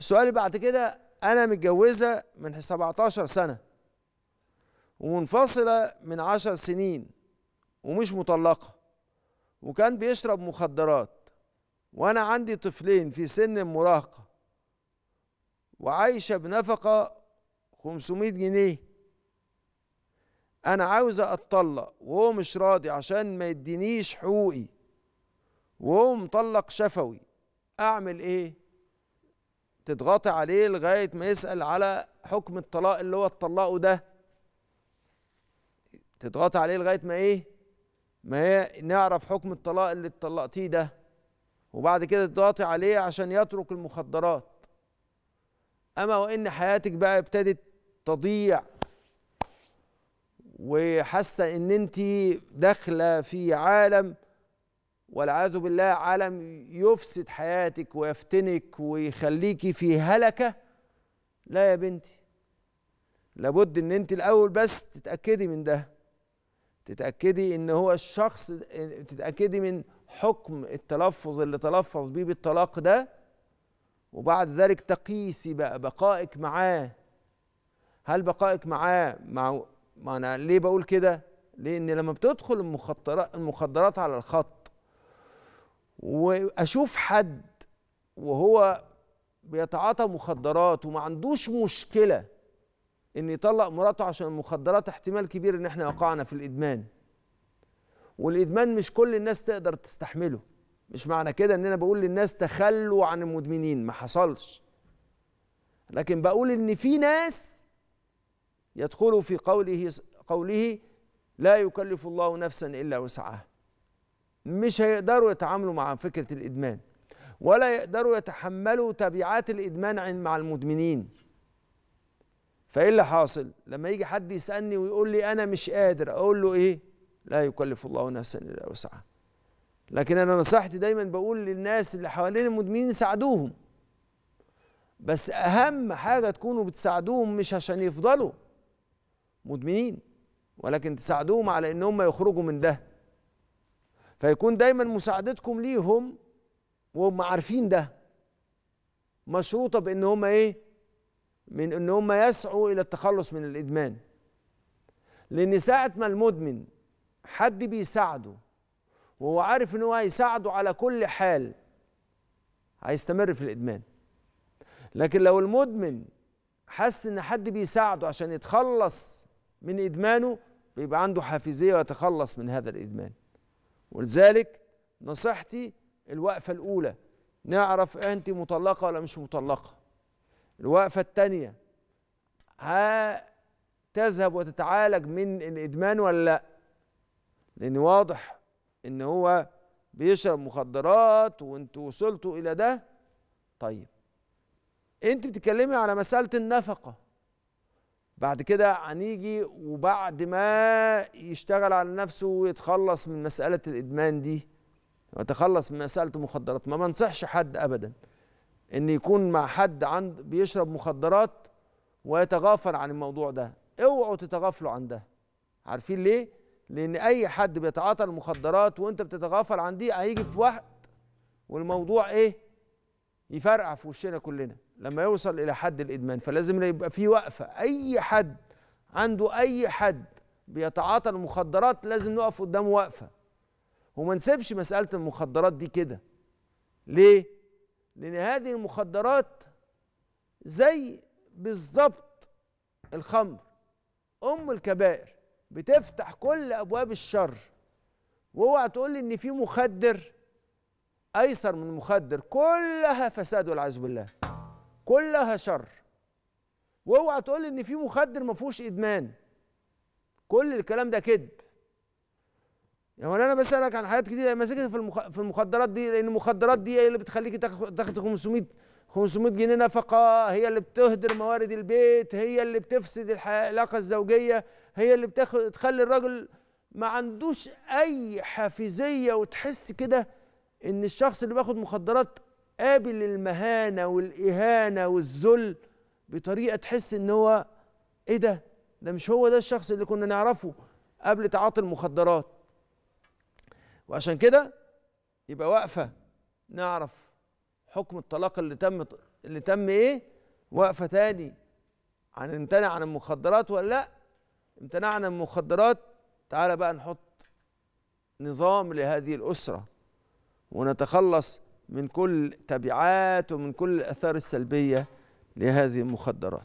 السؤال اللي بعد كده انا متجوزه من 17 سنه ومنفصله من 10 سنين ومش مطلقه وكان بيشرب مخدرات وانا عندي طفلين في سن المراهقه وعايشه بنفقه 500 جنيه انا عاوزه اتطلق وهو مش راضي عشان ما يدينيش حقوقي وهو مطلق شفوي اعمل ايه تضغطي عليه لغايه ما يسال على حكم الطلاق اللي هو اتطلقه ده تضغطي عليه لغايه ما ايه ما هي نعرف حكم الطلاق اللي اتطلقتيه ده وبعد كده تضغطي عليه عشان يترك المخدرات اما وان حياتك بقى ابتدت تضيع وحاسه ان انت داخله في عالم والعياذ بالله عالم يفسد حياتك ويفتنك ويخليكي في هلكه لا يا بنتي لابد ان انت الاول بس تتاكدي من ده تتاكدي ان هو الشخص تتاكدي من حكم التلفظ اللي تلفظ بيه بالطلاق ده وبعد ذلك تقيسي بقى بقائك معاه هل بقائك معاه مع ما انا ليه بقول كده؟ لان لما بتدخل المخدرات المخدرات على الخط واشوف حد وهو بيتعاطى مخدرات وما عندوش مشكله ان يطلق مراته عشان المخدرات احتمال كبير ان احنا وقعنا في الادمان والادمان مش كل الناس تقدر تستحمله مش معنى كده ان انا بقول للناس تخلوا عن المدمنين ما حصلش لكن بقول ان في ناس يدخلوا في قوله قوله لا يكلف الله نفسا الا وسعها مش هيقدروا يتعاملوا مع فكرة الإدمان ولا يقدروا يتحملوا تبعات الإدمان مع المدمنين فإيه اللي حاصل لما يجي حد يسألني ويقول لي أنا مش قادر أقول له إيه لا يكلف الله نفسا إلا وسعها لكن أنا نصيحتي دايما بقول للناس اللي حوالين المدمنين ساعدوهم بس أهم حاجة تكونوا بتساعدوهم مش عشان يفضلوا مدمنين ولكن تساعدوهم على إن هم يخرجوا من ده فيكون دايما مساعدتكم ليهم وهم عارفين ده مشروطه بان هم ايه من ان هم يسعوا الى التخلص من الادمان لان ساعه ما المدمن حد بيساعده وهو عارف ان هو هيساعده على كل حال هيستمر في الادمان لكن لو المدمن حس ان حد بيساعده عشان يتخلص من ادمانه بيبقى عنده حافزيه ويتخلص من هذا الادمان ولذلك نصيحتي الوقفة الأولى نعرف أنت مطلقة ولا مش مطلقة الوقفة الثانية ها تذهب وتتعالج من الإدمان ولا لأ لأن واضح إن هو بيشرب مخدرات وانتوا وصلتوا إلى ده طيب أنت بتتكلمي على مسألة النفقة بعد كده هنيجي وبعد ما يشتغل على نفسه ويتخلص من مسألة الإدمان دي ويتخلص من مسألة المخدرات ما بنصحش حد أبدا إن يكون مع حد عند بيشرب مخدرات ويتغافل عن الموضوع ده اوعوا تتغافلوا عن ده عارفين ليه؟ لأن أي حد بيتعاطى المخدرات وأنت بتتغافل عن دي هيجي في وقت والموضوع إيه؟ يفرقع في وشنا كلنا لما يوصل الى حد الادمان فلازم يبقى في وقفه اي حد عنده اي حد بيتعاطى المخدرات لازم نقف قدامه وقفه وما نسيبش مساله المخدرات دي كده ليه لان هذه المخدرات زي بالظبط الخمر ام الكبائر بتفتح كل ابواب الشر واوعى تقول لي ان في مخدر أيسر من مخدر كلها فساد والعياذ بالله كلها شر واوعى تقول ان في مخدر ما فيهوش ادمان كل الكلام ده كذب يعني انا بسالك عن حاجات كتير ماسك في المخ... في المخدرات دي لان المخدرات دي هي اللي بتخليك تاخد تاخد 500 500 جنيه نفقه هي اللي بتهدر موارد البيت هي اللي بتفسد العلاقه الزوجيه هي اللي بتاخد تخلي الراجل ما عندوش اي حافزيه وتحس كده ان الشخص اللي بياخد مخدرات قابل المهانة والاهانه والذل بطريقه تحس ان هو ايه ده ده مش هو ده الشخص اللي كنا نعرفه قبل تعاطي المخدرات وعشان كده يبقى واقفه نعرف حكم الطلاق اللي تم اللي تم ايه واقفه تاني عن امتنع عن المخدرات ولا لا امتنع عن المخدرات تعالى بقى نحط نظام لهذه الاسره ونتخلص من كل تبعات ومن كل الآثار السلبية لهذه المخدرات